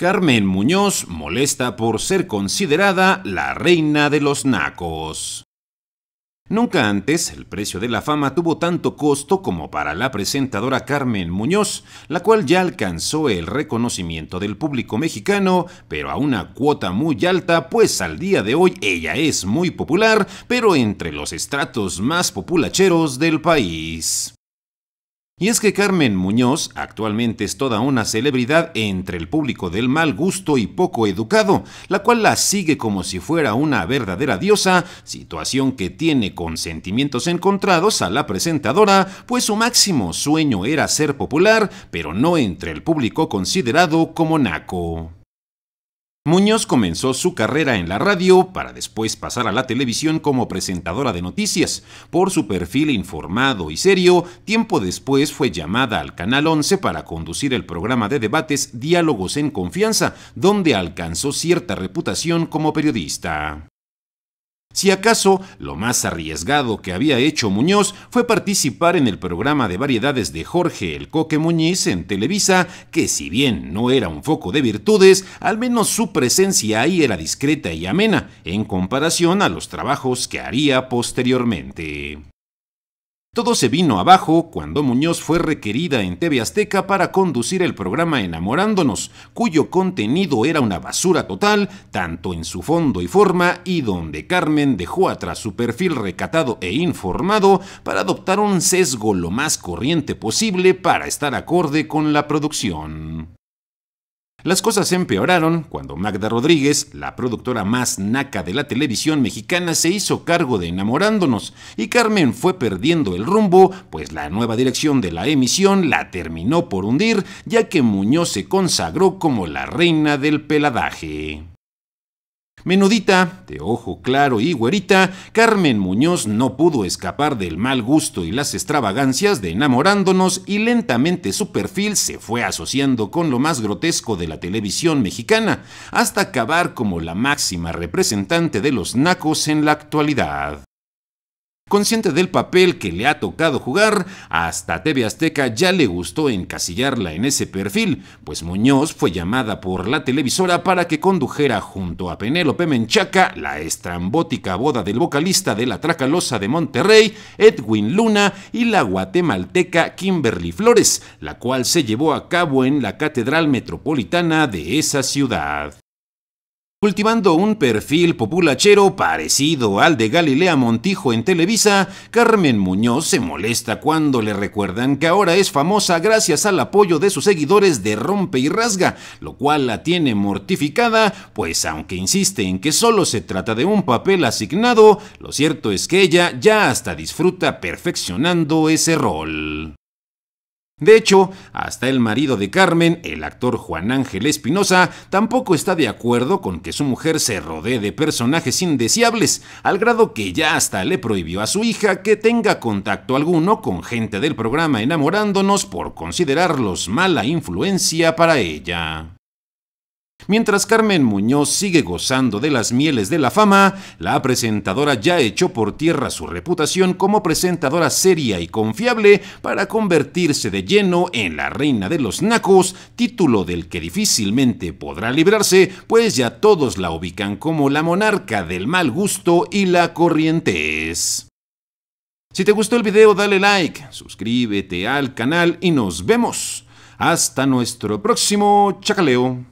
Carmen Muñoz molesta por ser considerada la reina de los nacos. Nunca antes el precio de la fama tuvo tanto costo como para la presentadora Carmen Muñoz, la cual ya alcanzó el reconocimiento del público mexicano, pero a una cuota muy alta, pues al día de hoy ella es muy popular, pero entre los estratos más populacheros del país. Y es que Carmen Muñoz actualmente es toda una celebridad entre el público del mal gusto y poco educado, la cual la sigue como si fuera una verdadera diosa, situación que tiene con sentimientos encontrados a la presentadora, pues su máximo sueño era ser popular, pero no entre el público considerado como naco. Muñoz comenzó su carrera en la radio para después pasar a la televisión como presentadora de noticias. Por su perfil informado y serio, tiempo después fue llamada al Canal 11 para conducir el programa de debates Diálogos en Confianza, donde alcanzó cierta reputación como periodista. Si acaso, lo más arriesgado que había hecho Muñoz fue participar en el programa de variedades de Jorge El Coque Muñiz en Televisa, que si bien no era un foco de virtudes, al menos su presencia ahí era discreta y amena, en comparación a los trabajos que haría posteriormente. Todo se vino abajo cuando Muñoz fue requerida en TV Azteca para conducir el programa Enamorándonos, cuyo contenido era una basura total, tanto en su fondo y forma, y donde Carmen dejó atrás su perfil recatado e informado para adoptar un sesgo lo más corriente posible para estar acorde con la producción. Las cosas empeoraron cuando Magda Rodríguez, la productora más naca de la televisión mexicana, se hizo cargo de Enamorándonos y Carmen fue perdiendo el rumbo, pues la nueva dirección de la emisión la terminó por hundir, ya que Muñoz se consagró como la reina del peladaje. Menudita, de ojo claro y güerita, Carmen Muñoz no pudo escapar del mal gusto y las extravagancias de enamorándonos y lentamente su perfil se fue asociando con lo más grotesco de la televisión mexicana, hasta acabar como la máxima representante de los nacos en la actualidad. Consciente del papel que le ha tocado jugar, hasta TV Azteca ya le gustó encasillarla en ese perfil, pues Muñoz fue llamada por la televisora para que condujera junto a Penélope Menchaca la estrambótica boda del vocalista de la Tracalosa de Monterrey, Edwin Luna, y la guatemalteca Kimberly Flores, la cual se llevó a cabo en la Catedral Metropolitana de esa ciudad. Cultivando un perfil populachero parecido al de Galilea Montijo en Televisa, Carmen Muñoz se molesta cuando le recuerdan que ahora es famosa gracias al apoyo de sus seguidores de Rompe y Rasga, lo cual la tiene mortificada, pues aunque insiste en que solo se trata de un papel asignado, lo cierto es que ella ya hasta disfruta perfeccionando ese rol. De hecho, hasta el marido de Carmen, el actor Juan Ángel Espinosa, tampoco está de acuerdo con que su mujer se rodee de personajes indeseables, al grado que ya hasta le prohibió a su hija que tenga contacto alguno con gente del programa enamorándonos por considerarlos mala influencia para ella. Mientras Carmen Muñoz sigue gozando de las mieles de la fama, la presentadora ya echó por tierra su reputación como presentadora seria y confiable para convertirse de lleno en la reina de los nacos, título del que difícilmente podrá librarse, pues ya todos la ubican como la monarca del mal gusto y la corrientez. Si te gustó el video dale like, suscríbete al canal y nos vemos. Hasta nuestro próximo chacaleo.